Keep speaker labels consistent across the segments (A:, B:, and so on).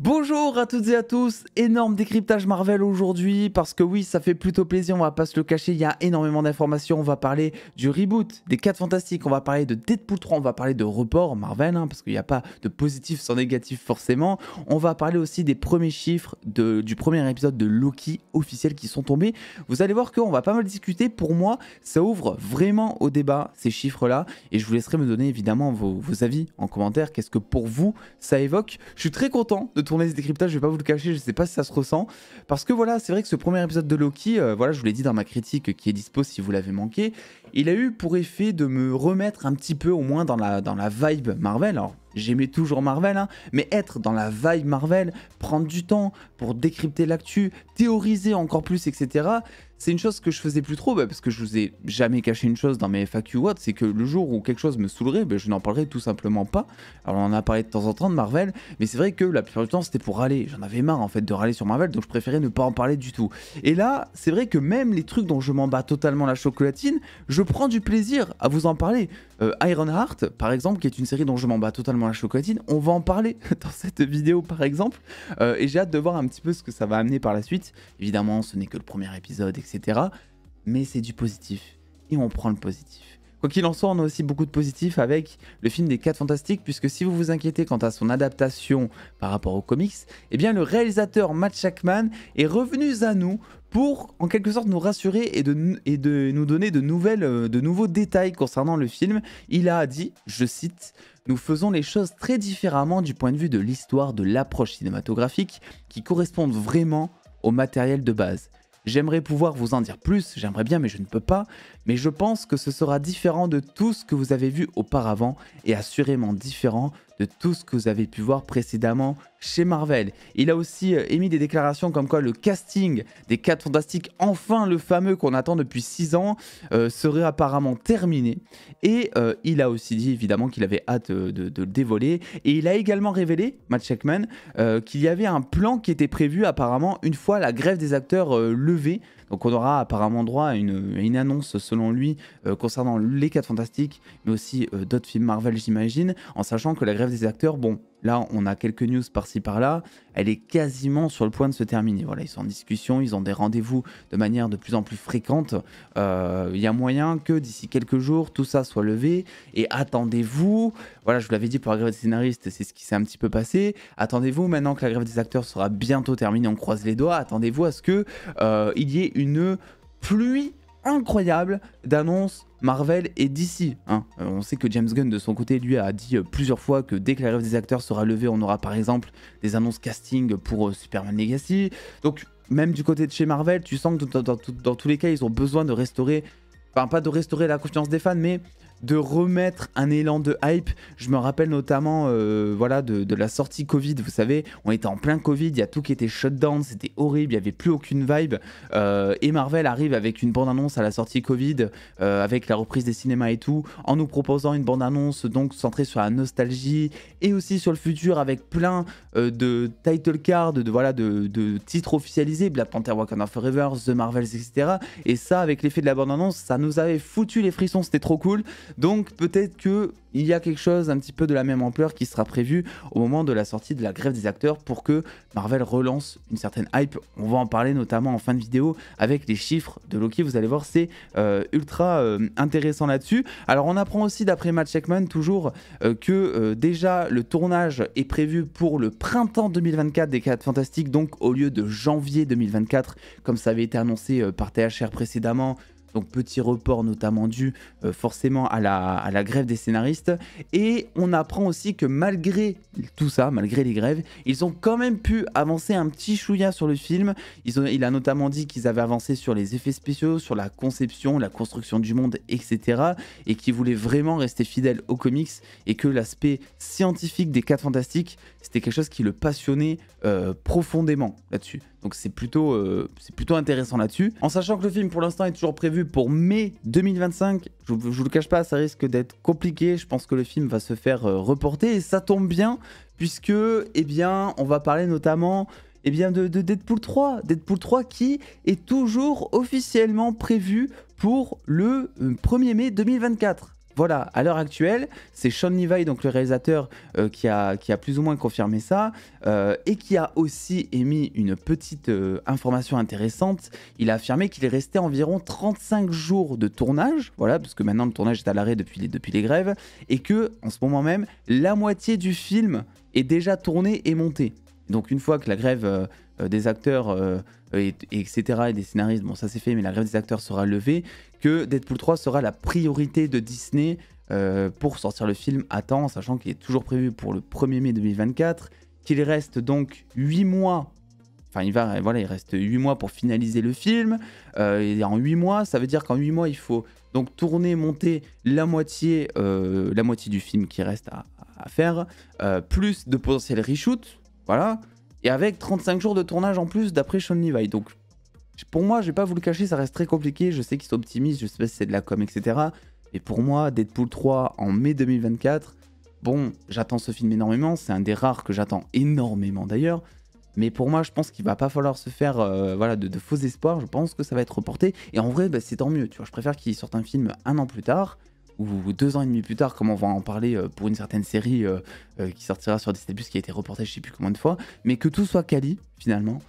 A: Bonjour à toutes et à tous, énorme décryptage Marvel aujourd'hui parce que oui ça fait plutôt plaisir, on va pas se le cacher, il y a énormément d'informations, on va parler du reboot des 4 Fantastiques, on va parler de Deadpool 3, on va parler de report Marvel hein, parce qu'il n'y a pas de positif sans négatif forcément, on va parler aussi des premiers chiffres du premier épisode de Loki officiel qui sont tombés, vous allez voir qu'on va pas mal discuter, pour moi ça ouvre vraiment au débat ces chiffres là et je vous laisserai me donner évidemment vos, vos avis en commentaire, qu'est-ce que pour vous ça évoque, je suis très content de tourner ce décryptage, je vais pas vous le cacher, je sais pas si ça se ressent. Parce que voilà, c'est vrai que ce premier épisode de Loki, euh, voilà, je vous l'ai dit dans ma critique qui est dispo si vous l'avez manqué, il a eu pour effet de me remettre un petit peu au moins dans la, dans la vibe Marvel. Alors, j'aimais toujours Marvel, hein, mais être dans la vibe Marvel, prendre du temps pour décrypter l'actu, théoriser encore plus, etc., c'est une chose que je faisais plus trop, bah, parce que je vous ai jamais caché une chose dans mes FAQ What, c'est que le jour où quelque chose me saoulerait, bah, je n'en parlerai tout simplement pas. Alors on en a parlé de temps en temps de Marvel, mais c'est vrai que la plupart du temps c'était pour râler. J'en avais marre en fait de râler sur Marvel, donc je préférais ne pas en parler du tout. Et là, c'est vrai que même les trucs dont je m'en bats totalement la chocolatine, je prends du plaisir à vous en parler. Euh, Ironheart, par exemple, qui est une série dont je m'en bats totalement la chocotine, on va en parler dans cette vidéo, par exemple. Euh, et j'ai hâte de voir un petit peu ce que ça va amener par la suite. Évidemment, ce n'est que le premier épisode, etc. Mais c'est du positif. Et on prend le positif. Quoi qu'il en soit, on a aussi beaucoup de positifs avec le film des 4 Fantastiques, puisque si vous vous inquiétez quant à son adaptation par rapport aux comics, eh bien le réalisateur Matt Shackman est revenu à nous pour en quelque sorte nous rassurer et de, et de nous donner de, nouvelles, euh, de nouveaux détails concernant le film. Il a dit, je cite, nous faisons les choses très différemment du point de vue de l'histoire, de l'approche cinématographique, qui correspondent vraiment au matériel de base. J'aimerais pouvoir vous en dire plus, j'aimerais bien mais je ne peux pas, mais je pense que ce sera différent de tout ce que vous avez vu auparavant et assurément différent de tout ce que vous avez pu voir précédemment chez Marvel. Il a aussi euh, émis des déclarations comme quoi le casting des 4 Fantastiques, enfin le fameux qu'on attend depuis 6 ans, euh, serait apparemment terminé. Et euh, il a aussi dit évidemment qu'il avait hâte de, le dévoiler. Et il a également révélé, Matt Checkman, qu'il y avait un plan qui était prévu apparemment une fois la grève des acteurs levée donc on aura apparemment droit à une, annonce selon lui euh, concernant les 4 Fantastiques, mais aussi euh, d'autres films Marvel j'imagine, en sachant que la grève des acteurs, bon, Là, on a quelques news par-ci par-là. Elle est quasiment sur le point de se terminer. Voilà, ils sont en discussion, ils ont des rendez-vous de manière de plus en plus fréquente. Euh, il y a moyen que d'ici quelques jours, tout ça soit levé. Et attendez-vous, voilà, je vous l'avais dit pour la grève des scénaristes, c'est ce qui s'est un petit peu passé. Attendez-vous, maintenant que la grève des acteurs sera bientôt terminée, on croise les doigts, attendez-vous à ce que euh, il y ait une pluie incroyable d'annonces Marvel et DC. Hein. Euh, on sait que James Gunn de son côté lui a dit euh, plusieurs fois que dès que la grève des acteurs sera levée, on aura par exemple des annonces casting pour euh, Superman Legacy. Donc même du côté de chez Marvel, tu sens que dans tous les cas, ils ont besoin de restaurer, enfin pas de restaurer la confiance des fans, mais de remettre un élan de hype. Je me rappelle notamment euh, voilà, de, la sortie Covid. Vous savez, on était en plein Covid, il y a tout qui était shut down, c'était horrible, il n'y avait plus aucune vibe. Euh, et Marvel arrive avec une bande-annonce à la sortie Covid, euh, avec la reprise des cinémas et tout, en nous proposant une bande-annonce donc centrée sur la nostalgie et aussi sur le futur avec plein de title cards, de, voilà, de, titres officialisés, Black Panther Wakanda Forever, The Marvels, etc. Et ça, avec l'effet de la bande-annonce, ça nous avait foutu les frissons, c'était trop cool. Donc peut-être que il y a quelque chose un petit peu de la même ampleur qui sera prévu au moment de la sortie de la grève des acteurs pour que Marvel relance une certaine hype. On va en parler notamment en fin de vidéo avec les chiffres de Loki. Vous allez voir, c'est euh, ultra euh, intéressant là-dessus. Alors on apprend aussi d'après Matt Checkman toujours euh, que déjà le tournage est prévu pour le printemps 2024 des 4 Fantastiques, donc au lieu de janvier 2024 comme ça avait été annoncé par THR précédemment donc petit report notamment dû euh, forcément à la, grève des scénaristes. Et on apprend aussi que malgré tout ça, malgré les grèves, ils ont quand même pu avancer un petit chouïa sur le film. Ils ont, il a notamment dit qu'ils avaient avancé sur les effets spéciaux, sur la conception, la construction du monde, etc. Et qu'ils voulaient vraiment rester fidèles aux comics et que l'aspect scientifique des 4 Fantastiques, c'était quelque chose qui le passionnait euh, profondément là-dessus. Donc c'est plutôt, euh, plutôt intéressant là-dessus. En sachant que le film pour l'instant est toujours prévu pour mai 2025, je, ne vous le cache pas, ça risque d'être compliqué. Je pense que le film va se faire euh, reporter et ça tombe bien puisque, eh bien, on va parler notamment eh bien de, de, Deadpool 3. Deadpool 3 qui est toujours officiellement prévu pour le 1er euh, mai 2024. Voilà, à l'heure actuelle, c'est Sean Levi, donc le réalisateur, euh, qui, a, qui a plus ou moins confirmé ça, euh, et qui a aussi émis une petite euh, information intéressante. Il a affirmé qu'il est resté environ 35 jours de tournage, voilà, parce que maintenant le tournage est à l'arrêt depuis les, depuis les grèves, et que, en ce moment même, la moitié du film est déjà tournée et montée. Donc une fois que la grève euh, des acteurs, euh, etc., et des scénaristes, bon, ça c'est fait, mais la grève des acteurs sera levée, que Deadpool 3 sera la priorité de Disney euh, pour sortir le film à temps, sachant qu'il est toujours prévu pour le 1er mai 2024, qu'il reste donc 8 mois Enfin, il va, voilà, il reste 8 mois pour finaliser le film. et en 8 mois, ça veut dire qu'en 8 mois, il faut donc tourner, monter la moitié, la moitié du film qui reste à, faire, plus de potentiels reshoots. Voilà. Et avec 35 jours de tournage en plus d'après Sean Levi. Donc pour moi, je vais pas vous le cacher, ça reste très compliqué. Je sais qu'ils sont je sais pas si c'est de la com, etc. Mais pour moi, Deadpool 3 en mai 2024, bon, j'attends ce film énormément. C'est un des rares que j'attends énormément d'ailleurs. Mais pour moi, je pense qu'il va pas falloir se faire euh, voilà, de, faux espoirs. Je pense que ça va être reporté. Et en vrai, bah, c'est tant mieux. Tu vois, je préfère qu'il sorte un film un an plus tard ou deux ans et demi plus tard, comme on va en parler euh, pour une certaine série euh, euh, qui sortira sur Disney+, qui a été reportée je sais plus combien de fois, mais que tout soit quali, finalement,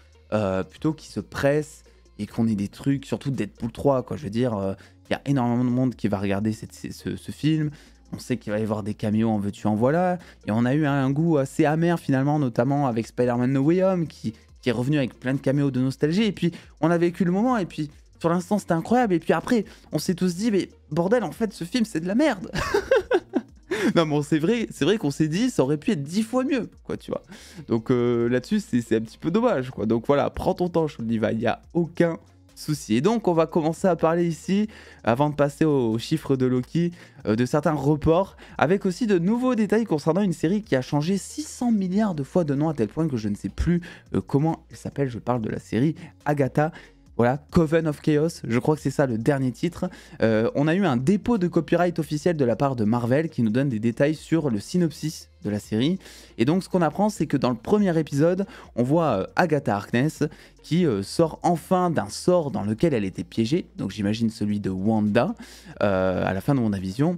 A: plutôt qu'il se presse et qu'on ait des trucs, surtout Deadpool 3, quoi, je veux dire, il y a énormément de monde qui va regarder ce, film, on sait qu'il va y avoir des caméos en veux-tu en voilà, et on a eu un, goût assez amer finalement, notamment avec Spider-Man No Way Home, qui, qui est revenu avec plein de caméos de nostalgie, et puis on a vécu le moment, et puis sur l'instant, c'était incroyable. Et puis après, on s'est tous dit, mais bordel, en fait, ce film, c'est de la merde. non, bon, c'est vrai, c'est vrai qu'on s'est dit, ça aurait pu être dix fois mieux, quoi, tu vois. Donc euh, là-dessus, c'est un petit peu dommage, quoi. Donc voilà, prends ton temps, je dis, il n'y a aucun souci. Et donc, on va commencer à parler ici, avant de passer aux, chiffres de Loki, euh, de certains reports, avec aussi de nouveaux détails concernant une série qui a changé 600 milliards de fois de nom à tel point que je ne sais plus euh, comment elle s'appelle. Je parle de la série Agatha voilà, Coven of Chaos, je crois que c'est ça le dernier titre. Euh, on a eu un dépôt de copyright officiel de la part de Marvel qui nous donne des détails sur le synopsis de la série. Et donc ce qu'on apprend, c'est que dans le premier épisode, on voit euh, Agatha Harkness qui euh, sort enfin d'un sort dans lequel elle était piégée, donc j'imagine celui de Wanda, à la fin de WandaVision.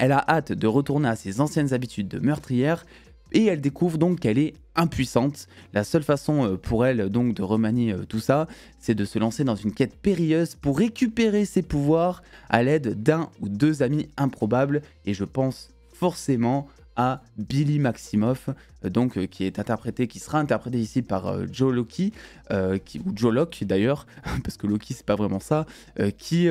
A: Elle a hâte de retourner à ses anciennes habitudes de meurtrière et elle découvre donc qu'elle est impuissante. La seule façon euh, pour elle donc de remanier euh, tout ça, c'est de se lancer dans une quête périlleuse pour récupérer ses pouvoirs à l'aide d'un ou deux amis improbables et je pense forcément Billy Maximoff, euh, donc euh, qui est interprété, qui sera interprété ici par euh, Joe Loki, ou Joe Locke d'ailleurs, parce que Loki c'est pas vraiment ça, qui,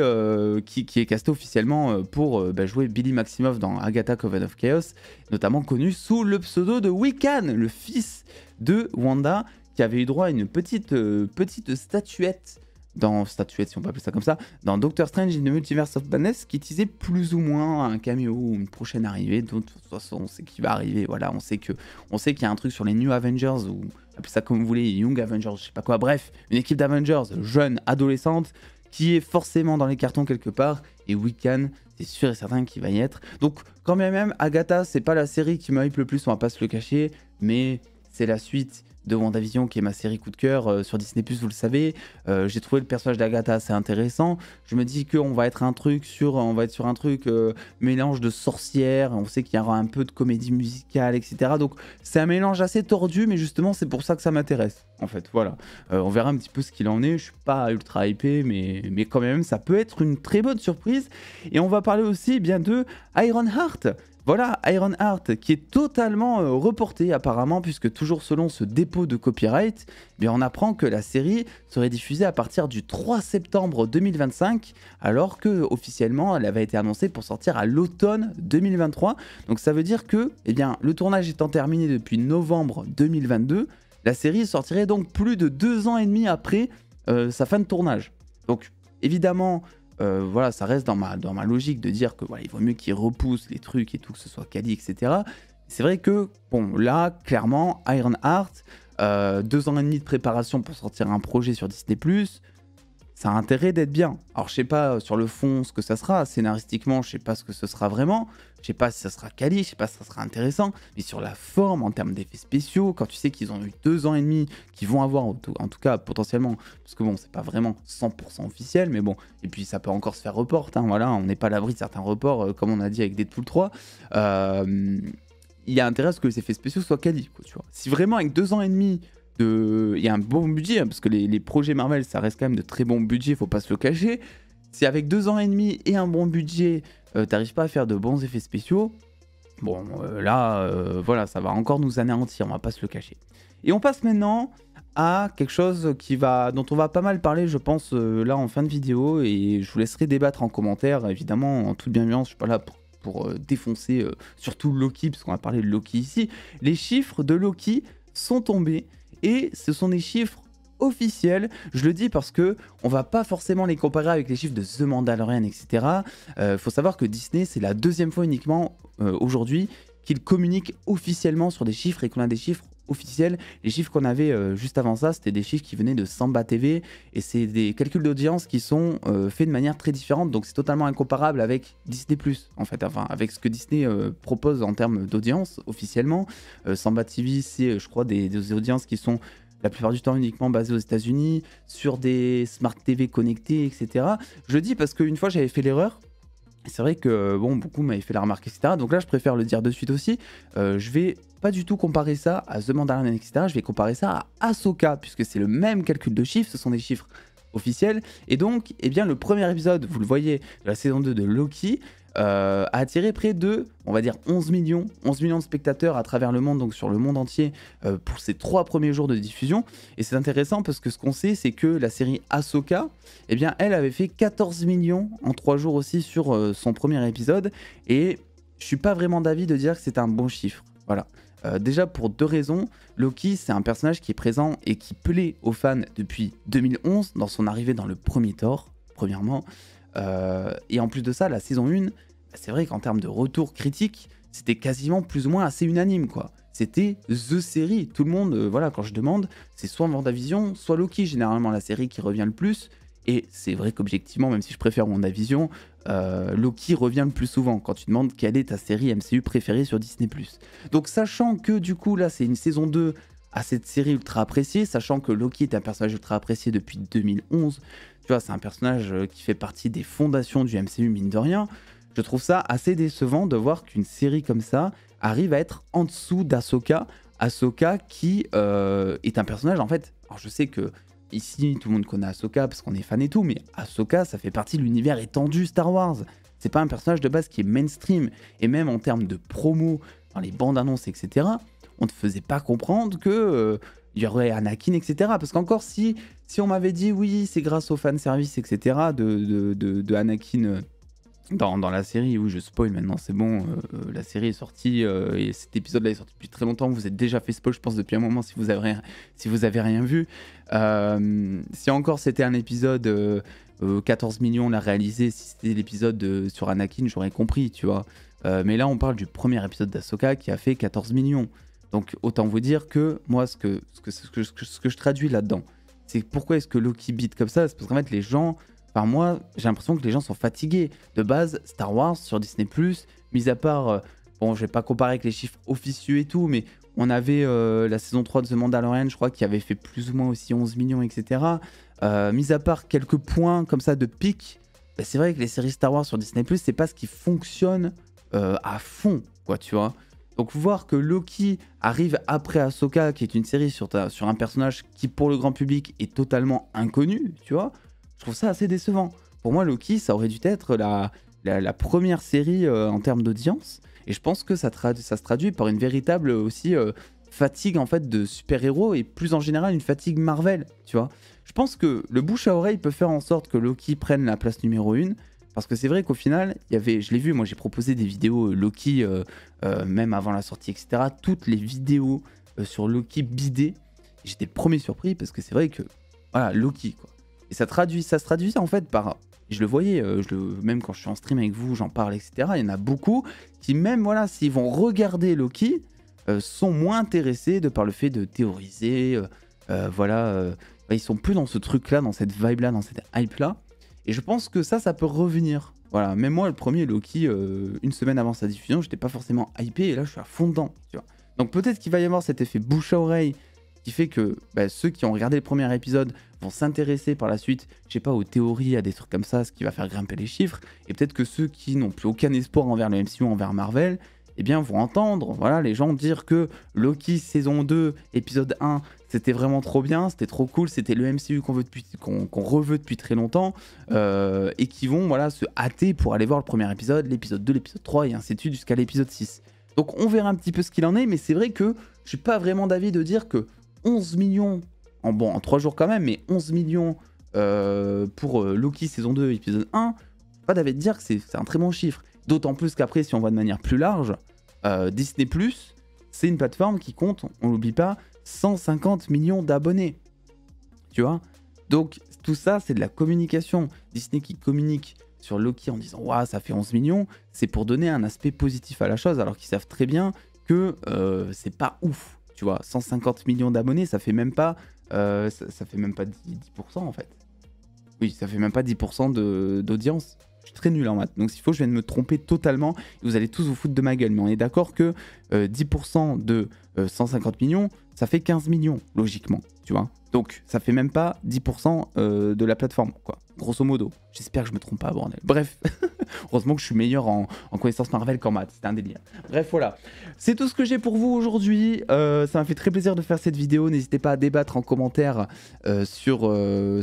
A: qui, est casté officiellement pour bah, jouer Billy Maximoff dans Agatha Coven of Chaos, notamment connu sous le pseudo de Wiccan, le fils de Wanda, qui avait eu droit à une petite, petite statuette dans Statuette, si on peut appeler ça comme ça, dans Doctor Strange in the Multiverse of Madness, qui utilisait plus ou moins un cameo ou une prochaine arrivée. Donc, de toute façon, on sait qui va arriver. Voilà, on sait que on sait qu'il y a un truc sur les New Avengers ou appelez ça comme vous voulez, Young Avengers, je sais pas quoi. Bref, une équipe d'Avengers jeune, adolescente, qui est forcément dans les cartons quelque part. Et Wiccan, c'est sûr et certain qu'il va y être. Donc, quand bien même Agatha, c'est pas la série qui m'arrive le plus, on va pas se le cacher, mais c'est la suite de WandaVision, qui est ma série coup de cœur euh, sur Disney+, vous le savez. Euh, j'ai trouvé le personnage d'Agatha assez intéressant. Je me dis qu'on va être un truc sur, on va être sur un truc euh, mélange de sorcières. On sait qu'il y aura un peu de comédie musicale, etc. Donc c'est un mélange assez tordu, mais justement c'est pour ça que ça m'intéresse. En fait, voilà. on verra un petit peu ce qu'il en est. Je suis pas ultra hypé, mais mais quand même ça peut être une très bonne surprise. Et on va parler aussi bien de Iron Heart. Voilà, Ironheart, qui est totalement euh, reporté apparemment, puisque toujours selon ce dépôt de copyright, eh on apprend que la série serait diffusée à partir du 3 septembre 2025, alors que officiellement elle avait été annoncée pour sortir à l'automne 2023. Donc ça veut dire que eh bien, le tournage étant terminé depuis novembre 2022, la série sortirait donc plus de deux ans et demi après euh, sa fin de tournage. Donc évidemment, euh, voilà, ça reste dans ma, logique de dire que voilà, il vaut mieux qu'ils repoussent les trucs et tout, que ce soit quali, etc. C'est vrai que, bon, là, clairement, Ironheart, euh, deux ans et demi de préparation pour sortir un projet sur Disney, ça a intérêt d'être bien. Alors je sais pas euh, sur le fond ce que ça sera, scénaristiquement je sais pas ce que ce sera vraiment, je sais pas si ça sera quali, je sais pas si ça sera intéressant, mais sur la forme en termes d'effets spéciaux, quand tu sais qu'ils ont eu deux ans et demi, qu'ils vont avoir en tout, cas potentiellement, parce que bon c'est pas vraiment 100% officiel, mais bon, et puis ça peut encore se faire report, hein, voilà, on n'est pas l'abri de certains reports euh, comme on a dit avec Deadpool 3. Euh, il y a intérêt à ce que les effets spéciaux soient quali, Si vraiment avec deux ans et demi il y a un bon budget, hein, parce que les, projets Marvel, ça reste quand même de très bons budgets, faut pas se le cacher. Si avec deux ans et demi et un bon budget, tu euh, t'arrives pas à faire de bons effets spéciaux, bon, euh, là, euh, voilà, ça va encore nous anéantir, on va pas se le cacher. Et on passe maintenant à quelque chose qui va, dont on va pas mal parler, je pense, là en fin de vidéo, et je vous laisserai débattre en commentaire, évidemment, en toute bienveillance, je suis pas là pour défoncer surtout Loki, parce qu'on va parler de Loki ici, les chiffres de Loki sont tombés et ce sont des chiffres officiels. Je le dis parce que on va pas forcément les comparer avec les chiffres de The Mandalorian, etc. Il euh, faut savoir que Disney, c'est la deuxième fois uniquement euh, aujourd'hui qu'il communique officiellement sur des chiffres et qu'on a des chiffres officiels. Les chiffres qu'on avait euh, juste avant ça, c'était des chiffres qui venaient de Samba TV et c'est des calculs d'audience qui sont euh, faits de manière très différente. Donc c'est totalement incomparable avec Disney en fait, enfin avec ce que Disney euh, propose en termes d'audience officiellement. Samba TV, c'est je crois des, des audiences qui sont la plupart du temps uniquement basées aux États-Unis, sur des smart TV connectés, etc. Je dis parce qu'une fois j'avais fait l'erreur, c'est vrai que euh, bon, beaucoup m'avaient fait la remarque, etc. Donc là, je préfère le dire de suite aussi. Euh, je vais pas du tout comparer ça à The Mandalorian, etc. Je vais comparer ça à Ahsoka, puisque c'est le même calcul de chiffres, ce sont des chiffres officiels. Et donc, eh bien, le premier épisode, vous le voyez, de la saison 2 de Loki, euh, a attiré près de, on va dire, 11 millions, 11 millions de spectateurs à travers le monde, donc sur le monde entier, euh, pour ses trois premiers jours de diffusion. Et c'est intéressant parce que ce qu'on sait, c'est que la série Ahsoka, eh bien, elle avait fait 14 millions en trois jours aussi sur euh, son premier épisode. Et je suis pas vraiment d'avis de dire que c'est un bon chiffre. Voilà. déjà pour deux raisons. Loki, c'est un personnage qui est présent et qui plaît aux fans depuis 2011, dans son arrivée dans le premier Thor, premièrement. Euh, et en plus de ça, la saison 1, bah, c'est vrai qu'en termes de retour critique, c'était quasiment plus ou moins assez unanime, quoi. C'était The série. Tout le monde, euh, voilà, quand je demande, c'est soit Vision, soit Loki, généralement la série qui revient le plus. Et c'est vrai qu'objectivement, même si je préfère Vendavision, euh, Loki revient le plus souvent quand tu demandes quelle est ta série MCU préférée sur Disney. Donc, sachant que du coup, là, c'est une saison 2 à cette série ultra appréciée, sachant que Loki est un personnage ultra apprécié depuis 2011, tu vois, c'est un personnage euh, qui fait partie des fondations du MCU, mine de rien. Je trouve ça assez décevant de voir qu'une série comme ça arrive à être en dessous d'Asoka. Ahsoka qui euh, est un personnage, en fait, alors je sais que ici tout le monde connaît Ahsoka parce qu'on est fan et tout, mais Ahsoka ça fait partie de l'univers étendu Star Wars. C'est pas un personnage de base qui est mainstream. Et même en termes de promo, dans les bandes annonces, etc., on ne faisait pas comprendre que euh, il y aurait Anakin, etc. Parce qu'encore, si, si on m'avait dit oui, c'est grâce au fanservice, etc., de, de, de, Anakin euh, dans, la série, où je spoil maintenant, c'est bon, euh, la série est sortie euh, et cet épisode-là est sorti depuis très longtemps. Vous êtes déjà fait spoil, je pense, depuis un moment si vous avez rien, si vous avez rien vu. si encore c'était un épisode 14 millions l'a réalisé, si c'était l'épisode sur Anakin, j'aurais compris, tu vois. mais là, on parle du premier épisode d'Asoka qui a fait 14 millions. Donc autant vous dire que moi, ce que, que, ce que, je traduis là-dedans, c'est pourquoi est-ce que Loki beat comme ça C'est parce qu'en fait, les gens, par moi, j'ai l'impression que les gens sont fatigués. De base, Star Wars sur Disney, mis à part, euh, bon, je vais pas comparer avec les chiffres officieux et tout, mais on avait euh, la saison 3 de The Mandalorian, je crois, qui avait fait plus ou moins aussi 11 millions, etc. Euh, mis à part quelques points comme ça de pic, bah, c'est vrai que les séries Star Wars sur Disney, c'est pas ce qui fonctionne à fond, quoi, tu vois. Donc voir que Loki arrive après Ahsoka, qui est une série sur, un personnage qui pour le grand public est totalement inconnu, tu vois, je trouve ça assez décevant. Pour moi, Loki, ça aurait dû être la, première série euh, en termes d'audience. Et je pense que ça, se traduit par une véritable aussi euh, fatigue en fait de super-héros et plus en général une fatigue Marvel, tu vois. Je pense que le bouche à oreille peut faire en sorte que Loki prenne la place numéro 1, parce que c'est vrai qu'au final, il y avait, je l'ai vu, moi j'ai proposé des vidéos euh, Loki, euh, euh, même avant la sortie, etc. Toutes les vidéos sur Loki bidées. J'étais premier surpris parce que c'est vrai que, voilà, Loki, quoi. Et ça, traduit, ça se traduisait en fait par. Je le voyais, je même quand je suis en stream avec vous, j'en parle, etc. Il y en a beaucoup qui, même, voilà, s'ils vont regarder Loki, sont moins intéressés de par le fait de théoriser. voilà, ils sont plus dans ce truc-là, dans cette vibe-là, dans cette hype-là. Et je pense que ça, ça peut revenir. Voilà, même moi, le premier Loki, euh, une semaine avant sa diffusion, j'étais pas forcément hypé, et là, je suis à fond dedans, Donc peut-être qu'il va y avoir cet effet bouche à oreille qui fait que bah, ceux qui ont regardé le premier épisode vont s'intéresser par la suite, je sais pas, aux théories, à des trucs comme ça, ce qui va faire grimper les chiffres. Et peut-être que ceux qui n'ont plus aucun espoir envers le MCU, envers Marvel, eh bien, vont entendre, voilà, les gens dire que Loki saison 2, épisode 1, c'était vraiment trop bien, c'était trop cool, c'était le MCU qu'on veut depuis, qu'on, qu'on depuis très longtemps, euh, et qui vont voilà se hâter pour aller voir le premier épisode, l'épisode 2, l'épisode 3, et ainsi de suite jusqu'à l'épisode 6. Donc on verra un petit peu ce qu'il en est, mais c'est vrai que je suis pas vraiment d'avis de dire que 11 millions, en bon, en 3 jours quand même, mais 11 millions euh, pour euh, Loki saison 2, épisode 1, pas d'avis de dire que c'est, un très bon chiffre. D'autant plus qu'après, si on voit de manière plus large, euh, Disney, c'est une plateforme qui compte, on l'oublie pas, 150 millions d'abonnés. Tu vois Donc tout ça, c'est de la communication. Disney qui communique sur Loki en disant Waouh, ça fait 11 millions, c'est pour donner un aspect positif à la chose, alors qu'ils savent très bien que euh, c'est pas ouf. Tu vois, 150 millions d'abonnés, ça fait même pas, euh, ça, fait même pas 10%, en fait. Oui, ça fait même pas 10% d'audience. Je suis très nul en maths. Donc s'il faut, je viens de me tromper totalement. vous allez tous vous foutre de ma gueule. Mais on est d'accord que 10% euh, de 150 millions, ça fait 15 millions, logiquement, tu vois. Donc, ça fait même pas 10% euh, de la plateforme, quoi. Grosso modo. J'espère que je me trompe pas, bordel. Bref, heureusement que je suis meilleur en, connaissance Marvel qu'en maths. C'était un délire. Bref, voilà. C'est tout ce que j'ai pour vous aujourd'hui. Euh, ça m'a fait très plaisir de faire cette vidéo. N'hésitez pas à débattre en commentaire euh, sur,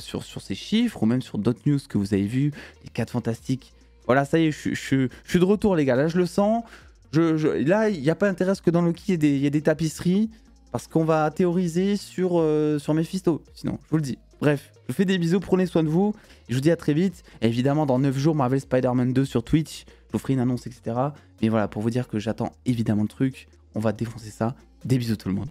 A: sur, sur ces chiffres ou même sur d'autres news que vous avez vues. Les 4 fantastiques. Voilà, ça y est, je, suis de retour, les gars. Là, je le sens. là, il n'y a pas intérêt que dans Loki, il y ait y a des tapisseries. Parce qu'on va théoriser sur, euh, sur Mephisto, sinon, je vous le dis. Bref, je vous fais des bisous, prenez soin de vous. Je vous dis à très vite. évidemment, dans 9 jours, Marvel Spider-Man 2 sur Twitch. Je vous ferai une annonce, etc. Mais voilà, pour vous dire que j'attends évidemment le truc. On va défoncer ça. Des bisous tout le monde.